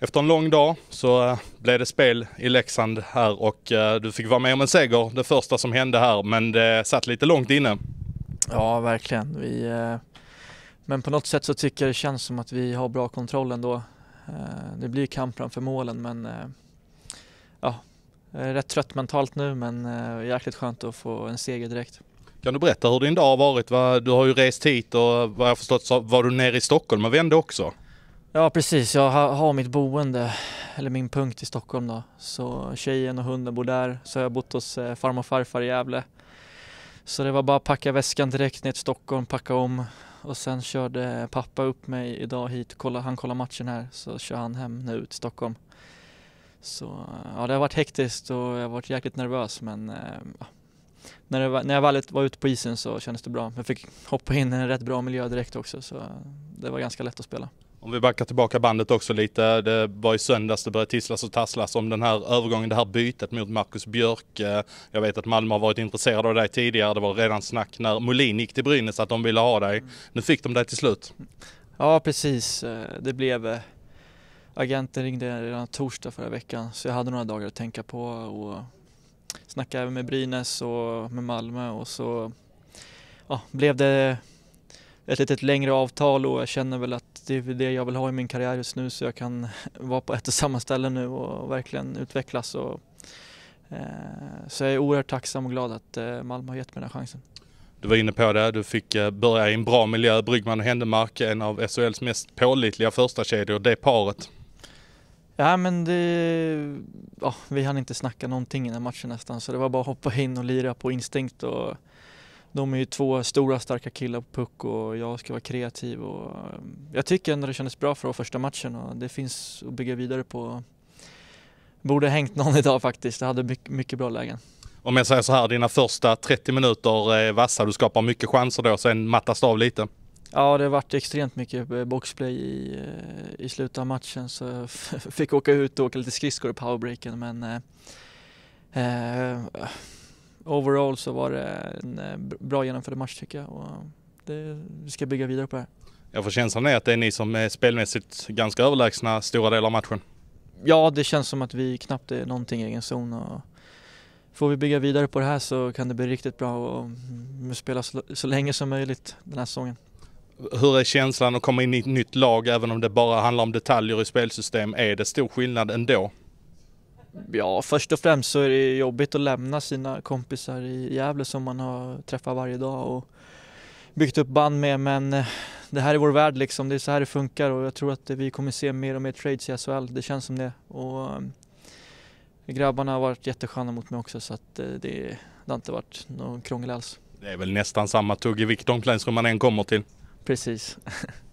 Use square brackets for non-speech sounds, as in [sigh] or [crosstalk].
Efter en lång dag så eh, blev det spel i Leksand här och eh, du fick vara med om en seger, det första som hände här, men det satt lite långt inne. Ja, verkligen. Vi, eh, men på något sätt så tycker jag det känns som att vi har bra kontroll ändå. Det blir kamp framför målen, men ja, jag är rätt trött mentalt nu, men jäkligt skönt att få en seger direkt. Kan du berätta hur din dag har varit? Du har ju rest hit och vad jag förstått så var du nere i Stockholm och vände också. Ja precis, jag har mitt boende, eller min punkt i Stockholm då. Så tjejen och hunden bor där, så jag har bott hos eh, farmor och farfar i Gävle. Så det var bara att packa väskan direkt ner till Stockholm, packa om och sen körde pappa upp mig idag hit, han kollar matchen här så kör han hem nu till Stockholm. Så ja, det har varit hektiskt och jag har varit jäkligt nervös men eh, ja. när, var, när jag väl var ute på isen så kändes det bra. Jag fick hoppa in i en rätt bra miljö direkt också så det var ganska lätt att spela. Om vi backar tillbaka bandet också lite. Det var i söndags det började tisslas och tasslas om den här övergången, det här bytet mot Marcus Björk. Jag vet att Malmö har varit intresserade av dig tidigare. Det var redan snack när Molin gick till Brynäs att de ville ha dig. Mm. Nu fick de dig till slut. Ja, precis. Eh, det blev... Eh, agenten ringde redan torsdag förra veckan så jag hade några dagar att tänka på och snacka även med Brynäs och med Malmö och så ja, blev det ett lite längre avtal och jag känner väl att det är det jag vill ha i min karriär just nu så jag kan [laughs] vara på ett och samma ställe nu och verkligen utvecklas. Och, eh, så jag är oerhört tacksam och glad att eh, Malmö har gett mig den här chansen. Du var inne på det, du fick eh, börja i en bra miljö. Bryggman och Händemark, en av SHLs mest pålitliga första kedjor, det paret. Ja men det, ja, vi hann inte snacka någonting innan matchen nästan så det var bara att hoppa in och lira på instinkt och de är ju två stora starka killar på puck och jag ska vara kreativ. Och eh, jag tycker ändå det kändes bra för första matchen och det finns att bygga vidare på. Borde hängt någon [laughs] idag faktiskt, jag hade mycket bra lägen. Om jag säger så här, dina första 30 minuter är eh, vassa, du skapar mycket chanser då, sen mattas det av lite. Ja, det har varit extremt mycket eh, boxplay i, i slutet av matchen så jag [laughs] fick åka ut och åka lite skridskor i powerbreaken men eh, eh, overall så var det en eh, bra genomförd match tycker jag. Och det, vi ska bygga vidare på det här. Jag får känslan är att det är ni som är spelmässigt ganska överlägsna stora delar av matchen. Ja, det känns som att vi knappt är någonting i egen zon. Och får vi bygga vidare på det här så kan det bli riktigt bra och mm, spela så länge som möjligt den här säsongen. Hur är känslan att komma in i ett nytt lag även om det bara handlar om detaljer i spelsystem? Är det stor skillnad ändå? Ja, först och främst så är det jobbigt att lämna sina kompisar i Gävle som man har träffat varje dag och byggt upp band med men eh, det här är vår värld liksom, det är så här det funkar och jag tror att vi kommer se mer och mer trades i SHL, det känns som det. Och eh, grabbarna har varit jättesköna mot mig också så att eh, det, det har inte varit någon krångel alls. Det är väl nästan samma tugg i vilket omklädningsrum man än kommer till? Precis. [laughs]